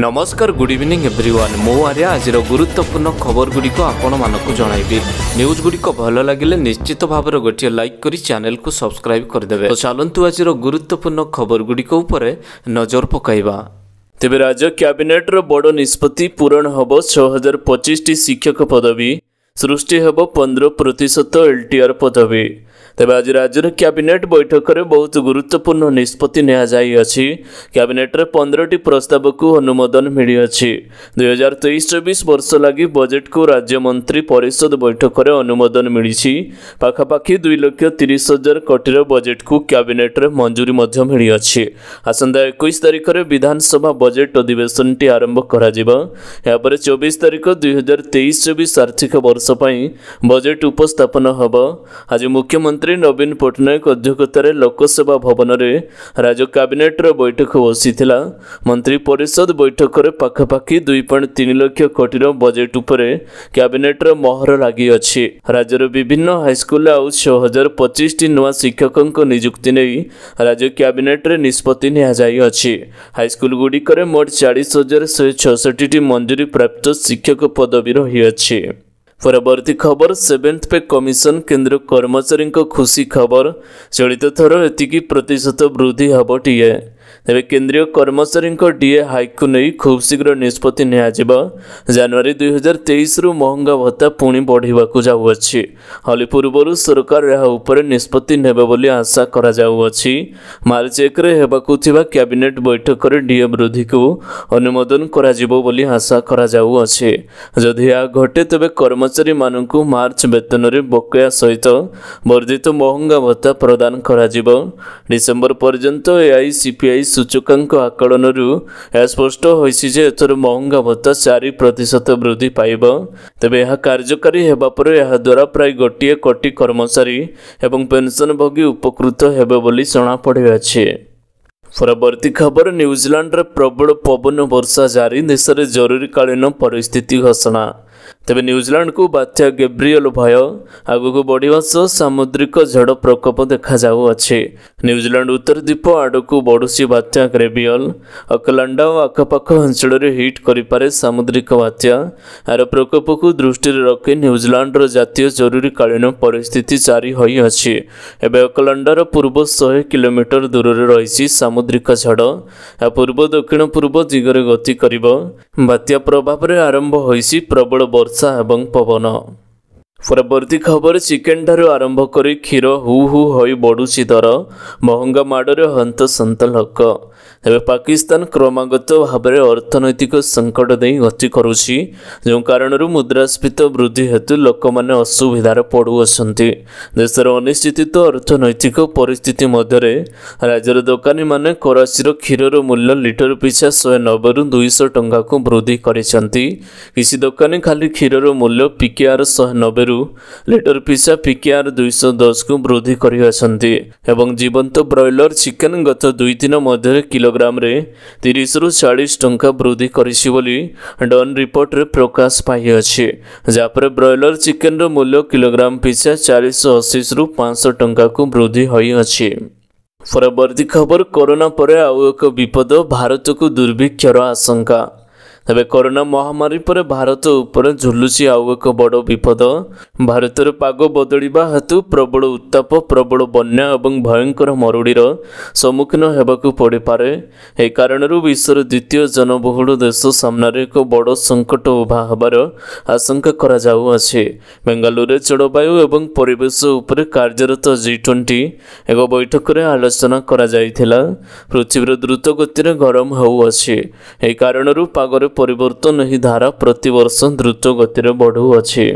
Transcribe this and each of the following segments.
ନମସ୍କାର good evening everyone ମୋ ଆରେ ଆଜିର ଗୁରୁତ୍ୱପୂର୍ଣ୍ଣ ଖବରଗୁଡ଼ିକ ଆପଣମାନଙ୍କୁ ଜଣାଇବି ନ୍ୟୁଜ୍ଗୁଡ଼ିକ ଭଲ ଲାଗିଲେ ନିଶ୍ଚିତ ଭାବରେ ଗୋଟିଏ ଲାଇକ୍ କରି ଚ୍ୟାନେଲ୍କୁ ସବସ୍କ୍ରାଇବ୍ କରିଦେବେ ଚାଲନ୍ତୁ ଆଜିର ଗୁରୁତ୍ୱପୂର୍ଣ୍ଣ ଖବରଗୁଡ଼ିକ ଉପରେ ନଜର ପକାଇବା ତେବେ ରାଜ୍ୟ କ୍ୟାବିନେଟ୍ର ବଡ଼ ନିଷ୍ପତ୍ତି ପୂରଣ ହେବ ଛଅ ହଜାର ପଚିଶଟି ଶିକ୍ଷକ ପଦବୀ ସୃଷ୍ଟି ହେବ ପନ୍ଦର ପ୍ରତିଶତ ଏଲ୍ଟିଆର୍ ପଦବୀ ତେବେ ଆଜି ରାଜ୍ୟର କ୍ୟାବିନେଟ୍ ବୈଠକରେ ବହୁତ ଗୁରୁତ୍ୱପୂର୍ଣ୍ଣ ନିଷ୍ପତ୍ତି ନିଆଯାଇଅଛି କ୍ୟାବିନେଟ୍ରେ ପନ୍ଦରଟି ପ୍ରସ୍ତାବକୁ ଅନୁମୋଦନ ମିଳିଅଛି ଦୁଇହଜାର ତେଇଶ ଚବିଶ ବର୍ଷ ଲାଗି ବଜେଟ୍କୁ ରାଜ୍ୟମନ୍ତ୍ରୀ ପରିଷଦ ବୈଠକରେ ଅନୁମୋଦନ ମିଳିଛି ପାଖାପାଖି ଦୁଇ ଲକ୍ଷ ତିରିଶ ହଜାର କୋଟିର ବଜେଟ୍କୁ କ୍ୟାବିନେଟ୍ରେ ମଞ୍ଜୁରୀ ମଧ୍ୟ ମିଳିଅଛି ଆସନ୍ତା ଏକୋଇଶ ତାରିଖରେ ବିଧାନସଭା ବଜେଟ୍ ଅଧିବେଶନଟି ଆରମ୍ଭ କରାଯିବ ଏହାପରେ ଚବିଶ ତାରିଖ ଦୁଇହଜାର ତେଇଶ ଚବିଶ ଆର୍ଥିକ ବର୍ଷ ପାଇଁ ବଜେଟ୍ ଉପସ୍ଥାପନ ହେବ ଆଜି ମୁଖ୍ୟମନ୍ତ୍ରୀ ମୁଖ୍ୟମନ୍ତ୍ରୀ ନବୀନ ପଟ୍ଟନାୟକ ଅଧ୍ୟକ୍ଷତାରେ ଲୋକସେବା ଭବନରେ ରାଜ୍ୟ କ୍ୟାବିନେଟ୍ର ବୈଠକ ବସିଥିଲା ମନ୍ତ୍ରୀ ପରିଷଦ ବୈଠକରେ ପାଖାପାଖି ଦୁଇ ପଏଣ୍ଟ ତିନି ଲକ୍ଷ କୋଟିର ବଜେଟ୍ ଉପରେ କ୍ୟାବିନେଟ୍ର ମହର ଲାଗିଅଛି ରାଜ୍ୟର ବିଭିନ୍ନ ହାଇସ୍କୁଲରେ ଆଉ ଛଅ ହଜାର ପଚିଶଟି ନୂଆ ଶିକ୍ଷକଙ୍କ ନିଯୁକ୍ତି ନେଇ ରାଜ୍ୟ କ୍ୟାବିନେଟ୍ରେ ନିଷ୍ପତ୍ତି ନିଆଯାଇଅଛି ହାଇସ୍କୁଲ ଗୁଡ଼ିକରେ ମୋଟ ଚାଳିଶ ହଜାର ଶହେ ଛଅଷଠିଟି ମଞ୍ଜୁରୀ ପ୍ରାପ୍ତ ଶିକ୍ଷକ ପଦବୀ ରହିଅଛି परवर्ती खबर सेवेन्थ पे कमिशन केन्द्र कर्मचारी खुशी खबर चलित थर एत प्रतिशत वृद्धि हे टीए ତେବେ କେନ୍ଦ୍ରୀୟ କର୍ମଚାରୀଙ୍କ ଡିଏ ହାଇକୁ ନେଇ ଖୁବ୍ ଶୀଘ୍ର ନିଷ୍ପତ୍ତି ନିଆଯିବ ଜାନୁଆରୀ ଦୁଇହଜାର ତେଇଶରୁ ମହଙ୍ଗା ଭତ୍ତା ପୁଣି ବଢ଼ିବାକୁ ଯାଉଅଛି ହୋଲି ପୂର୍ବରୁ ସରକାର ଏହା ଉପରେ ନିଷ୍ପତ୍ତି ନେବେ ବୋଲି ଆଶା କରାଯାଉଅଛି ମାର୍ଚ୍ଚ ଏକରେ ହେବାକୁ ଥିବା କ୍ୟାବିନେଟ୍ ବୈଠକରେ ଡିଏ ବୃଦ୍ଧିକୁ ଅନୁମୋଦନ କରାଯିବ ବୋଲି ଆଶା କରାଯାଉଅଛି ଯଦି ଏହା ଘଟେ ତେବେ କର୍ମଚାରୀମାନଙ୍କୁ ମାର୍ଚ୍ଚ ବେତନରେ ବକେୟା ସହିତ ବର୍ଦ୍ଧିତ ମହଙ୍ଗା ଭତ୍ତା ପ୍ରଦାନ କରାଯିବ ଡିସେମ୍ବର ପର୍ଯ୍ୟନ୍ତ ଏଆଇସିପିଆଇ ସୂଚକାଙ୍କ ଆକଳନରୁ ଏହା ସ୍ପଷ୍ଟ ହୋଇଛି ଯେ ଏଥର ମହଙ୍ଗା ଭତ୍ତା ଚାରି ପ୍ରତିଶତ ବୃଦ୍ଧି ପାଇବ ତେବେ ଏହା କାର୍ଯ୍ୟକାରୀ ହେବା ପରେ ଏହାଦ୍ୱାରା ପ୍ରାୟ ଗୋଟିଏ କୋଟି କର୍ମଚାରୀ ଏବଂ ପେନ୍ସନ୍ ପେନ୍ସନ୍ଭୋଗୀ ଉପକୃତ ହେବେ ବୋଲି ଜଣାପଡ଼ିଅଛି ପରବର୍ତ୍ତୀ ଖବର ନ୍ୟୁଜିଲାଣ୍ଡରେ ପ୍ରବଳ ପବନ ବର୍ଷା ଜାରି ଦେଶରେ ଜରୁରୀକାଳୀନ ପରିସ୍ଥିତି ଘୋଷଣା ତେବେ ନ୍ୟୁଜିଲାଣ୍ଡକୁ ବାତ୍ୟା ଗେବ୍ରିଏଲ ଭୟ ଆଗକୁ ବଢ଼ିବା ସହ ସାମୁଦ୍ରିକ ଝଡ଼ ପ୍ରକୋପ ଦେଖାଯାଉଅଛି ନ୍ୟୁଜିଲାଣ୍ଡ ଉତ୍ତର ଦ୍ୱୀପ ଆଡ଼କୁ ବଢ଼ୁଛି ବାତ୍ୟା ଗ୍ରେବିଅଲ ଅକଲାଣ୍ଡା ଓ ଆଖପାଖ ଅଞ୍ଚଳରେ ହିଟ୍ କରିପାରେ ସାମୁଦ୍ରିକ ବାତ୍ୟା ଏହାର ପ୍ରକୋପକୁ ଦୃଷ୍ଟିରେ ରଖି ନ୍ୟୁଜିଲାଣ୍ଡର ଜାତୀୟ ଜରୁରୀକାଳୀନ ପରିସ୍ଥିତି ଜାରି ହୋଇଅଛି ଏବେ ଅକଲାଣ୍ଡାର ପୂର୍ବ ଶହେ କିଲୋମିଟର ଦୂରରେ ରହିଛି ସାମୁଦ୍ରିକ ଝଡ଼ ଏହା ପୂର୍ବ ଦକ୍ଷିଣ ପୂର୍ବ ଦିଗରେ ଗତି କରିବ ବାତ୍ୟା ପ୍ରଭାବରେ ଆରମ୍ଭ ହୋଇଛି ପ୍ରବଳ ବର୍ଷା ଏବଂ ପବନ ପରବର୍ତ୍ତୀ ଖବର ଠାରୁ ଆରମ୍ଭ କରି କ୍ଷୀର ହୁ ହୁ ହୋଇ ବଢ଼ୁଛି ଦର ମହଙ୍ଗା ମାଡ଼ରେ ହନ୍ତସନ୍ତ ଲୋକ ତେବେ ପାକିସ୍ତାନ କ୍ରମାଗତ ଭାବରେ ଅର୍ଥନୈତିକ ସଙ୍କଟ ଦେଇ ଗତି କରୁଛି ଯେଉଁ କାରଣରୁ ମୁଦ୍ରାସ୍ଫୀତି ବୃଦ୍ଧି ହେତୁ ଲୋକମାନେ ଅସୁବିଧାରେ ପଡ଼ୁଅଛନ୍ତି ଦେଶର ଅନିଶ୍ଚିତ ଅର୍ଥନୈତିକ ପରିସ୍ଥିତି ମଧ୍ୟରେ ରାଜ୍ୟର ଦୋକାନୀମାନେ କରାଚୀର କ୍ଷୀରର ମୂଲ୍ୟ ଲିଟର ପିଛା ଶହେ ନବେରୁ ଦୁଇଶହ ଟଙ୍କାକୁ ବୃଦ୍ଧି କରିଛନ୍ତି କିଛି ଦୋକାନୀ ଖାଲି କ୍ଷୀରର ମୂଲ୍ୟ ପିକେଆର୍ ଶହେ ନବେରୁ ଦୁଇରୁ ଲିଟର ପିଛା ପିକିଆର ଦୁଇଶହ ଦଶକୁ ବୃଦ୍ଧି କରିଅଛନ୍ତି ଏବଂ ଜୀବନ୍ତ ବ୍ରଏଲର ଚିକେନ୍ ଗତ ଦୁଇ ଦିନ ମଧ୍ୟରେ କିଲୋଗ୍ରାମରେ ତିରିଶରୁ ଚାଳିଶ ଟଙ୍କା ବୃଦ୍ଧି କରିଛି ବୋଲି ଡନ୍ ରିପୋର୍ଟରେ ପ୍ରକାଶ ପାଇଅଛି ଯାହାପରେ ବ୍ରଏଲର ଚିକେନର ମୂଲ୍ୟ କିଲୋଗ୍ରାମ ପିଛା ଚାରିଶହ ଅଶୀରୁ ପାଞ୍ଚଶହ ଟଙ୍କାକୁ ବୃଦ୍ଧି ହୋଇଅଛି ପରବର୍ତ୍ତୀ ଖବର କରୋନା ପରେ ଆଉ ଏକ ବିପଦ ଭାରତକୁ ଦୁର୍ଭିକ୍ଷର ଆଶଙ୍କା ତେବେ କରୋନା ମହାମାରୀ ପରେ ଭାରତ ଉପରେ ଝୁଲୁଛି ଆଉ ଏକ ବଡ଼ ବିପଦ ଭାରତର ପାଗ ବଦଳିବା ହେତୁ ପ୍ରବଳ ଉତ୍ତାପ ପ୍ରବଳ ବନ୍ୟା ଏବଂ ଭୟଙ୍କର ମରୁଡ଼ିର ସମ୍ମୁଖୀନ ହେବାକୁ ପଡ଼ିପାରେ ଏ କାରଣରୁ ବିଶ୍ୱର ଦ୍ୱିତୀୟ ଜନବହୁଳ ଦେଶ ସାମ୍ନାରେ ଏକ ବଡ଼ ସଙ୍କଟ ଉଭା ହେବାର ଆଶଙ୍କା କରାଯାଉଅଛି ବେଙ୍ଗାଲୁରୁରେ ଜଳବାୟୁ ଏବଂ ପରିବେଶ ଉପରେ କାର୍ଯ୍ୟରତ ଜି ଟ୍ୱେଣ୍ଟି ଏକ ବୈଠକରେ ଆଲୋଚନା କରାଯାଇଥିଲା ପୃଥିବୀର ଦ୍ରୁତ ଗତିରେ ଗରମ ହେଉଅଛି ଏହି କାରଣରୁ ପାଗରେ ପରିବର୍ତ୍ତନ ଏହି ଧାରା ପ୍ରତିବର୍ଷ ଦ୍ରୁତ ଗତିରେ ବଢ଼ୁଅଛି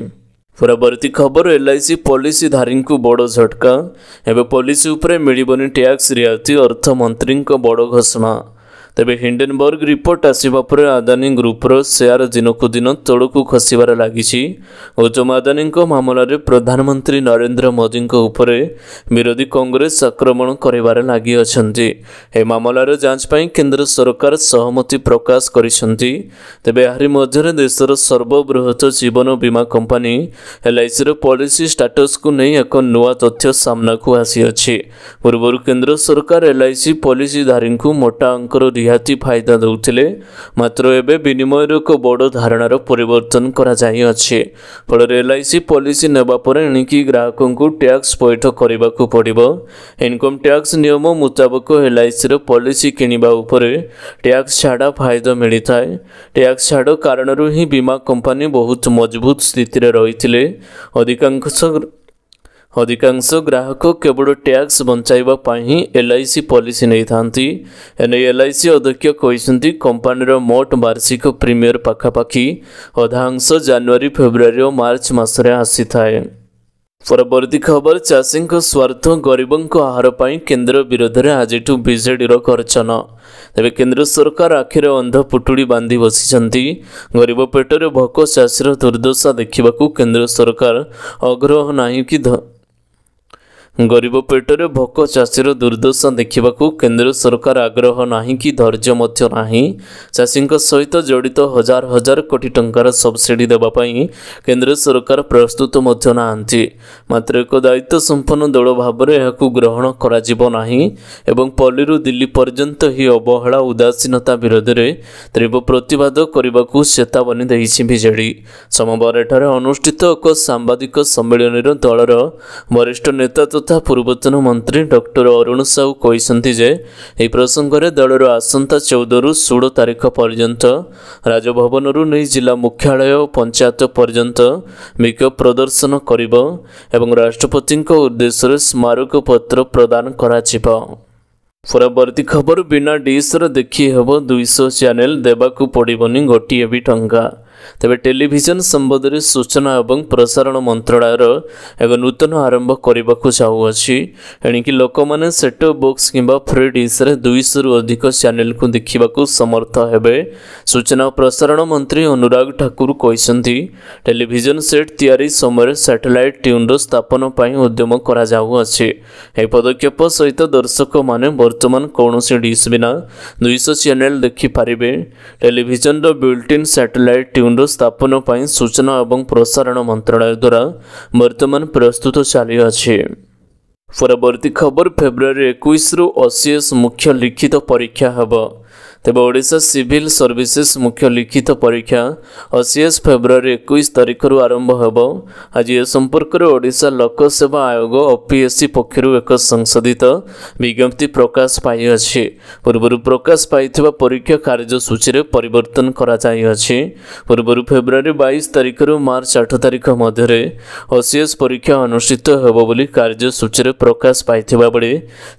ପରବର୍ତ୍ତୀ ଖବର ଏଲ୍ଆଇସି ପଲିସିଧାରୀଙ୍କୁ ବଡ଼ ଝଟକା ଏବେ ପଲିସି ଉପରେ ମିଳିବନି ଟ୍ୟାକ୍ସ ରିହାତି ଅର୍ଥମନ୍ତ୍ରୀଙ୍କ ବଡ଼ ଘୋଷଣା ତେବେ ହିଣ୍ଡେନବର୍ଗ ରିପୋର୍ଟ ଆସିବା ପରେ ଆଦାନୀ ଗ୍ରୁପ୍ର ସେୟାର ଦିନକୁ ଦିନ ତଳକୁ ଖସିବାରେ ଲାଗିଛି ଓ ଜମା ଆଦାନୀଙ୍କ ମାମଲାରେ ପ୍ରଧାନମନ୍ତ୍ରୀ ନରେନ୍ଦ୍ର ମୋଦିଙ୍କ ଉପରେ ବିରୋଧୀ କଂଗ୍ରେସ ଆକ୍ରମଣ କରିବାରେ ଲାଗିଅଛନ୍ତି ଏ ମାମଲାର ଯାଞ୍ଚ ପାଇଁ କେନ୍ଦ୍ର ସରକାର ସହମତି ପ୍ରକାଶ କରିଛନ୍ତି ତେବେ ଏହାରି ମଧ୍ୟରେ ଦେଶର ସର୍ବବୃହତ ଜୀବନ ବୀମା କମ୍ପାନୀ ଏଲ୍ଆଇସିର ପଲିସି ଷ୍ଟାଟସ୍କୁ ନେଇ ଏକ ନୂଆ ତଥ୍ୟ ସାମ୍ନାକୁ ଆସିଅଛି ପୂର୍ବରୁ କେନ୍ଦ୍ର ସରକାର ଏଲ୍ଆଇସି ପଲିସିଧାରୀଙ୍କୁ ମୋଟା ଅଙ୍କର ରିହାତି ଫାଇଦା ଦେଉଥିଲେ ମାତ୍ର ଏବେ ବିନିମୟର ଏକ ବଡ଼ ଧାରଣାର ପରିବର୍ତ୍ତନ କରାଯାଇଅଛି ଫଳରେ ଏଲ୍ ଆଇ ସି ପଲିସି ନେବା ପରେ ଏଣିକି ଗ୍ରାହକଙ୍କୁ ଟ୍ୟାକ୍ସ ପୈଠ କରିବାକୁ ପଡ଼ିବ ଇନକମ୍ ଟ୍ୟାକ୍ସ ନିୟମ ମୁତାବକ ଏଲ୍ଆଇସିର ପଲିସି କିଣିବା ଉପରେ ଟ୍ୟାକ୍ସ ଛାଡ଼ ଫାଇଦା ମିଳିଥାଏ ଟ୍ୟାକ୍ସ ଛାଡ଼ କାରଣରୁ ହିଁ ବୀମା କମ୍ପାନୀ ବହୁତ ମଜବୁତ ସ୍ଥିତିରେ ରହିଥିଲେ ଅଧିକାଂଶ ଅଧିକାଂଶ ଗ୍ରାହକ କେବଳ ଟ୍ୟାକ୍ସ ବଞ୍ଚାଇବା ପାଇଁ ଏଲ୍ ଆଇ ସି ପଲିସି ନେଇଥାନ୍ତି ଏନେଇ ଏଲ୍ ଆଇ ସି ଅଧ୍ୟକ୍ଷ କହିଛନ୍ତି କମ୍ପାନୀର ମୋଟ ବାର୍ଷିକ ପ୍ରିମିୟର ପାଖାପାଖି ଅଧାଂଶ ଜାନୁଆରୀ ଫେବୃଆରୀ ଓ ମାର୍ଚ୍ଚ ମାସରେ ଆସିଥାଏ ପରବର୍ତ୍ତୀ ଖବର ଚାଷୀଙ୍କ ସ୍ୱାର୍ଥ ଗରିବଙ୍କ ଆହାର ପାଇଁ କେନ୍ଦ୍ର ବିରୋଧରେ ଆଜିଠୁ ବିଜେଡ଼ିର କରଚନ ତେବେ କେନ୍ଦ୍ର ସରକାର ଆଖିରେ ଅନ୍ଧ ପୁଟୁଳି ବାନ୍ଧି ବସିଛନ୍ତି ଗରିବ ପେଟରେ ଭକ ଚାଷୀର ଦୁର୍ଦ୍ଦଶା ଦେଖିବାକୁ କେନ୍ଦ୍ର ସରକାର ଅଗ୍ରହ ନାହିଁ କି ଗରିବ ପେଟରେ ଭୋକ ଚାଷୀର ଦୁର୍ଦ୍ଦଶା ଦେଖିବାକୁ କେନ୍ଦ୍ର ସରକାର ଆଗ୍ରହ ନାହିଁ କି ଧୈର୍ଯ୍ୟ ମଧ୍ୟ ନାହିଁ ଚାଷୀଙ୍କ ସହିତ ଜଡ଼ିତ ହଜାର ହଜାର କୋଟି ଟଙ୍କାର ସବସିଡ଼ି ଦେବା ପାଇଁ କେନ୍ଦ୍ର ସରକାର ପ୍ରସ୍ତୁତ ମଧ୍ୟ ନାହାନ୍ତି ମାତ୍ର ଏକ ଦାୟିତ୍ୱ ସମ୍ପନ୍ନ ଦଳ ଭାବରେ ଏହାକୁ ଗ୍ରହଣ କରାଯିବ ନାହିଁ ଏବଂ ପଲ୍ଲୀରୁ ଦିଲ୍ଲୀ ପର୍ଯ୍ୟନ୍ତ ଏହି ଅବହେଳା ଉଦାସୀନତା ବିରୋଧରେ ତୀବ୍ର ପ୍ରତିବାଦ କରିବାକୁ ଚେତାବନୀ ଦେଇଛି ବିଜେଡ଼ି ସୋମବାର ଏଠାରେ ଅନୁଷ୍ଠିତ ଏକ ସାମ୍ବାଦିକ ସମ୍ମିଳନୀରେ ଦଳର ବରିଷ୍ଠ ନେତା ତଥା ପୂର୍ବତନ ମନ୍ତ୍ରୀ ଡକ୍ଟର ଅରୁଣ ସାହୁ କହିଛନ୍ତି ଯେ ଏହି ପ୍ରସଙ୍ଗରେ ଦଳର ଆସନ୍ତା ଚଉଦରୁ ଷୋହଳ ତାରିଖ ପର୍ଯ୍ୟନ୍ତ ରାଜଭବନରୁ ନେଇ ଜିଲ୍ଲା ମୁଖ୍ୟାଳୟ ଓ ପଞ୍ଚାୟତ ପର୍ଯ୍ୟନ୍ତ ବିକ୍ଷୋଭ ପ୍ରଦର୍ଶନ କରିବ ଏବଂ ରାଷ୍ଟ୍ରପତିଙ୍କ ଉଦ୍ଦେଶ୍ୟରେ ସ୍ମାରକପତ୍ର ପ୍ରଦାନ କରାଯିବ ପରବର୍ତ୍ତୀ ଖବର ବିନା ଡିସ୍ର ଦେଖିହେବ ଦୁଇଶହ ଚ୍ୟାନେଲ ଦେବାକୁ ପଡ଼ିବନି ଗୋଟିଏ ବି ଟଙ୍କା ତେବେ ଟେଲିଭିଜନ ସମ୍ବନ୍ଧରେ ସୂଚନା ଏବଂ ପ୍ରସାରଣ ମନ୍ତ୍ରଣାଳୟର ଏକ ନୂତନ ଆରମ୍ଭ କରିବାକୁ ଚାହୁଁଅଛି ଏଣିକି ଲୋକମାନେ ସେଟୋ ବକ୍ସ କିମ୍ବା ଫ୍ରି ଡିସ୍ରେ ଦୁଇଶହରୁ ଅଧିକ ଚ୍ୟାନେଲକୁ ଦେଖିବାକୁ ସମର୍ଥ ହେବେ ସୂଚନା ଓ ପ୍ରସାରଣ ମନ୍ତ୍ରୀ ଅନୁରାଗ ଠାକୁର କହିଛନ୍ତି ଟେଲିଭିଜନ ସେଟ୍ ତିଆରି ସମୟରେ ସାଟେଲାଇଟ୍ ଟ୍ୟୁନ୍ର ସ୍ଥାପନ ପାଇଁ ଉଦ୍ୟମ କରାଯାଉଅଛି ଏହି ପଦକ୍ଷେପ ସହିତ ଦର୍ଶକମାନେ ବର୍ତ୍ତମାନ କୌଣସି ଡିସ୍ ବିନା ଦୁଇଶହ ଚ୍ୟାନେଲ ଦେଖିପାରିବେ ଟେଲିଭିଜନର ବିଲ୍ଟ ଇନ୍ ସାଟେଲାଇଟ୍ ଟ୍ୟୁନ୍ ଜୁନ୍ରୁ ସ୍ଥାପନ ପାଇଁ ସୂଚନା ଏବଂ ପ୍ରସାରଣ ମନ୍ତ୍ରଣାଳୟ ଦ୍ୱାରା ବର୍ତ୍ତମାନ ପ୍ରସ୍ତୁତ ଚାଲିଅଛି ପରବର୍ତ୍ତୀ ଖବର ଫେବୃଆରୀ ଏକୋଇଶରୁ ଅଶିଏସ୍ ମୁଖ୍ୟ ଲିଖିତ ପରୀକ୍ଷା ହେବ ତେବେ ଓଡ଼ିଶା ସିଭିଲ୍ ସର୍ଭିସେସ୍ ମୁଖ୍ୟ ଲିଖିତ ପରୀକ୍ଷା ଅଶିଏସ୍ ଫେବୃଆରୀ ଏକୋଇଶ ତାରିଖରୁ ଆରମ୍ଭ ହେବ ଆଜି ଏ ସମ୍ପର୍କରେ ଓଡ଼ିଶା ଲୋକସେବା ଆୟୋଗ ଓପିଏସ୍ସି ପକ୍ଷରୁ ଏକ ସଂଶୋଧିତ ବିଜ୍ଞପ୍ତି ପ୍ରକାଶ ପାଇଅଛି ପୂର୍ବରୁ ପ୍ରକାଶ ପାଇଥିବା ପରୀକ୍ଷା କାର୍ଯ୍ୟସୂଚୀରେ ପରିବର୍ତ୍ତନ କରାଯାଇଅଛି ପୂର୍ବରୁ ଫେବୃଆରୀ ବାଇଶ ତାରିଖରୁ ମାର୍ଚ୍ଚ ଆଠ ତାରିଖ ମଧ୍ୟରେ ଅସିଏସ୍ ପରୀକ୍ଷା ଅନୁଷ୍ଠିତ ହେବ ବୋଲି କାର୍ଯ୍ୟସୂଚୀରେ ପ୍ରକାଶ ପାଇଥିବା ବେଳେ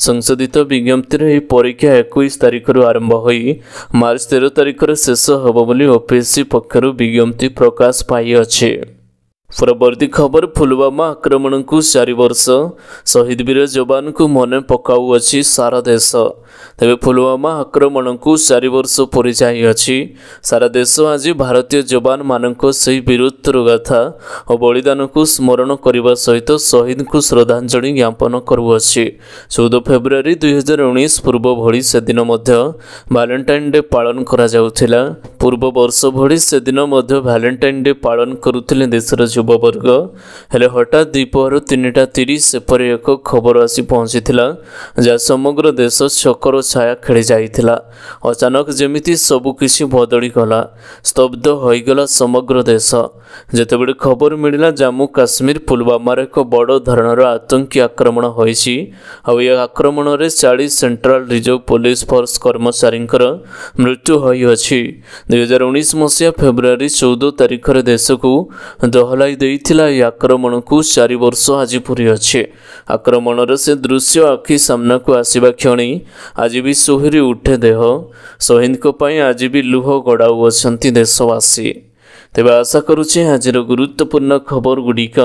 ସଂଶୋଧିତ ବିଜ୍ଞପ୍ତିରେ ଏହି ପରୀକ୍ଷା ଏକୋଇଶ ତାରିଖରୁ ଆରମ୍ଭ ହୋଇ ମାର୍ଚ୍ଚ ତେର ତାରିଖରେ ଶେଷ ହେବ ବୋଲି ଓପିଏସ୍ସି ପକ୍ଷରୁ ବିଜ୍ଞପ୍ତି ପ୍ରକାଶ ପାଇଅଛି ପରବର୍ତ୍ତୀ ଖବର ପୁଲୱାମା ଆକ୍ରମଣକୁ ଚାରି ବର୍ଷ ଶହୀଦ ବୀର ଯବାନଙ୍କୁ ମନେ ପକାଉଅଛି ସାରା ଦେଶ ତେବେ ପୁଲୱାମା ଆକ୍ରମଣକୁ ଚାରି ବର୍ଷ ପରେ ଯାଇଅଛି ସାରା ଦେଶ ଆଜି ଭାରତୀୟ ଯବାନମାନଙ୍କ ସେହି ବୀରତ୍ୱର ଗାଥା ଓ ବଳିଦାନକୁ ସ୍ମରଣ କରିବା ସହିତ ଶହୀଦଙ୍କୁ ଶ୍ରଦ୍ଧାଞ୍ଜଳି ଜ୍ଞାପନ କରୁଅଛି ଚଉଦ ଫେବୃଆରୀ ଦୁଇହଜାର ଉଣେଇଶ ପୂର୍ବ ଭଳି ସେଦିନ ମଧ୍ୟ ଭାଲେଣ୍ଟାଇନ୍ ଡେ ପାଳନ କରାଯାଉଥିଲା ପୂର୍ବ ବର୍ଷ ଭଳି ସେଦିନ ମଧ୍ୟ ଭାଲେଣ୍ଟାଇନ୍ ଡେ ପାଳନ କରୁଥିଲେ ଦେଶର ଯୁବବର୍ଗ ହେଲେ ହଠାତ୍ ଦ୍ୱିପହର ତିନିଟା ତିରିଶ ଏପରି ଏକ ଖବର ଆସି ପହଞ୍ଚିଥିଲା ଯାହା ସମଗ୍ର ଦେଶ ଛକ ତାଙ୍କର ଛାୟା ଖେଳି ଯାଇଥିଲା ଅଚାନକ ଯେମିତି ସବୁ ସବୁକିଛି ବଦଳିଗଲା ସ୍ତବ୍ଧ ହୋଇଗଲା ସମଗ୍ର ଦେଶ ଯେତେବେଳେ ଖବର ମିଳିଲା ଜାମ୍ମୁ କାଶ୍ମୀର ପୁଲୱାମାରେ ଏକ ବଡ଼ ଧରଣର ଆତଙ୍କୀ ଆକ୍ରମଣ ହୋଇଛି ଆଉ ଏ ଆକ୍ରମଣରେ ଚାଳିଶ ସେଣ୍ଟ୍ରାଲ ରିଜର୍ଭ ପୋଲିସ ଫୋର୍ସ କର୍ମଚାରୀଙ୍କର ମୃତ୍ୟୁ ହୋଇଅଛି ଦୁଇ ହଜାର ଉଣେଇଶ ମସିହା ଫେବୃଆରୀ ଚଉଦ ତାରିଖରେ ଦେଶକୁ ଦହଲାଇ ଦେଇଥିଲା ଏହି ଆକ୍ରମଣକୁ ଚାରି ବର୍ଷ ଆଜି ପୁରୀ ଅଛି ଆକ୍ରମଣର ସେ ଦୃଶ୍ୟ ଆଖି ସାମ୍ନାକୁ ଆସିବା କ୍ଷଣି ଆଜି ବି ସୁହୁରି ଉଠେ ଦେହ ଶହୀଦଙ୍କ ପାଇଁ ଆଜି ବି ଲୁହ ଗଡ଼ାଉଅଛନ୍ତି ଦେଶବାସୀ ତେବେ ଆଶା କରୁଛି ଆଜିର ଗୁରୁତ୍ୱପୂର୍ଣ୍ଣ ଖବରଗୁଡ଼ିକ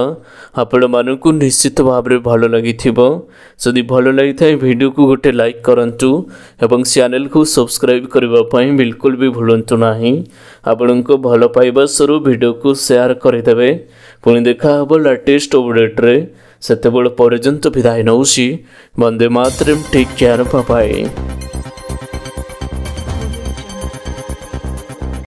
ଆପଣମାନଙ୍କୁ ନିଶ୍ଚିତ ଭାବରେ ଭଲ ଲାଗିଥିବ ଯଦି ଭଲ ଲାଗିଥାଏ ଭିଡ଼ିଓକୁ ଗୋଟେ ଲାଇକ୍ କରନ୍ତୁ ଏବଂ ଚ୍ୟାନେଲକୁ ସବସ୍କ୍ରାଇବ୍ କରିବା ପାଇଁ ବିଲକୁଲ ବି ଭୁଲନ୍ତୁ ନାହିଁ ଆପଣଙ୍କ ଭଲ ପାଇବା ସ୍ୱରୂପ ଭିଡ଼ିଓକୁ ସେୟାର କରିଦେବେ ପୁଣି ଦେଖାହେବ ଲାଟେଷ୍ଟ ଅପଡ଼େଟ୍ରେ ସେତେବେଳେ ପର୍ଯ୍ୟନ୍ତ ବିଦାୟ ନେଉଛି ବନ୍ଦେ ମାତ୍ର ଠିକ୍ କେୟାର ପାଇଁ